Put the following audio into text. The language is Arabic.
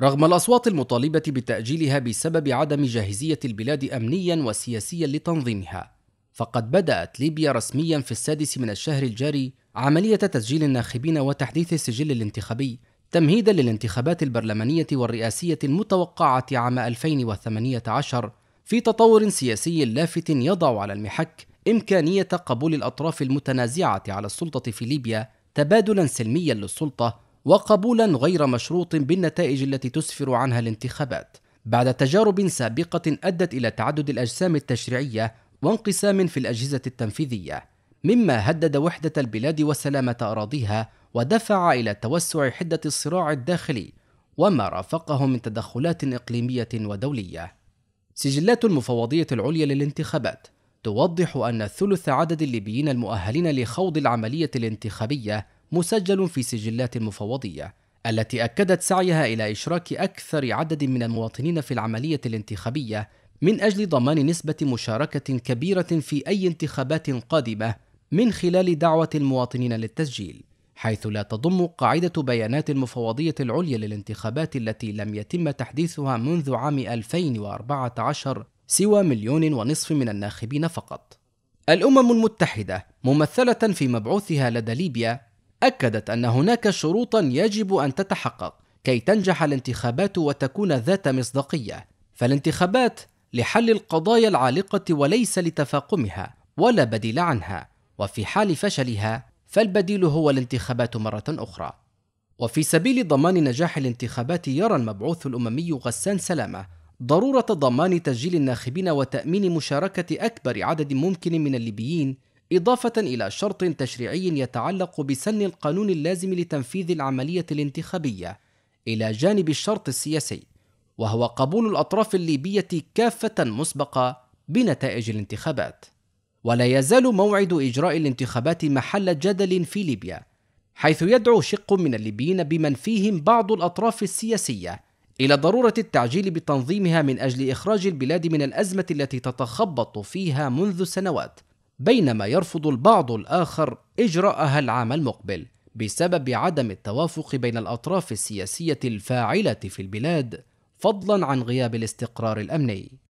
رغم الأصوات المطالبة بتأجيلها بسبب عدم جاهزية البلاد أمنيا وسياسيا لتنظيمها فقد بدأت ليبيا رسميا في السادس من الشهر الجاري عملية تسجيل الناخبين وتحديث السجل الانتخابي تمهيدا للانتخابات البرلمانية والرئاسية المتوقعة عام 2018 في تطور سياسي لافت يضع على المحك إمكانية قبول الأطراف المتنازعة على السلطة في ليبيا تبادلا سلميا للسلطة وقبولا غير مشروط بالنتائج التي تسفر عنها الانتخابات بعد تجارب سابقة أدت إلى تعدد الأجسام التشريعية وانقسام في الأجهزة التنفيذية مما هدد وحدة البلاد وسلامة أراضيها ودفع إلى توسع حدة الصراع الداخلي وما رافقه من تدخلات إقليمية ودولية سجلات المفوضية العليا للانتخابات توضح أن ثلث عدد الليبيين المؤهلين لخوض العملية الانتخابية مسجل في سجلات المفوضية التي أكدت سعيها إلى إشراك أكثر عدد من المواطنين في العملية الانتخابية من أجل ضمان نسبة مشاركة كبيرة في أي انتخابات قادمة من خلال دعوة المواطنين للتسجيل حيث لا تضم قاعدة بيانات المفوضية العليا للانتخابات التي لم يتم تحديثها منذ عام 2014 سوى مليون ونصف من الناخبين فقط. الأمم المتحدة ممثلة في مبعوثها لدى ليبيا أكدت أن هناك شروطا يجب أن تتحقق كي تنجح الانتخابات وتكون ذات مصداقية فالانتخابات لحل القضايا العالقة وليس لتفاقمها ولا بديل عنها وفي حال فشلها فالبديل هو الانتخابات مرة أخرى وفي سبيل ضمان نجاح الانتخابات يرى المبعوث الأممي غسان سلامة ضرورة ضمان تسجيل الناخبين وتأمين مشاركة أكبر عدد ممكن من الليبيين إضافة إلى شرط تشريعي يتعلق بسن القانون اللازم لتنفيذ العملية الانتخابية إلى جانب الشرط السياسي وهو قبول الأطراف الليبية كافة مسبقة بنتائج الانتخابات ولا يزال موعد إجراء الانتخابات محل جدل في ليبيا حيث يدعو شق من الليبيين بمن فيهم بعض الأطراف السياسية إلى ضرورة التعجيل بتنظيمها من أجل إخراج البلاد من الأزمة التي تتخبط فيها منذ سنوات بينما يرفض البعض الآخر إجراءها العام المقبل بسبب عدم التوافق بين الأطراف السياسية الفاعلة في البلاد فضلا عن غياب الاستقرار الأمني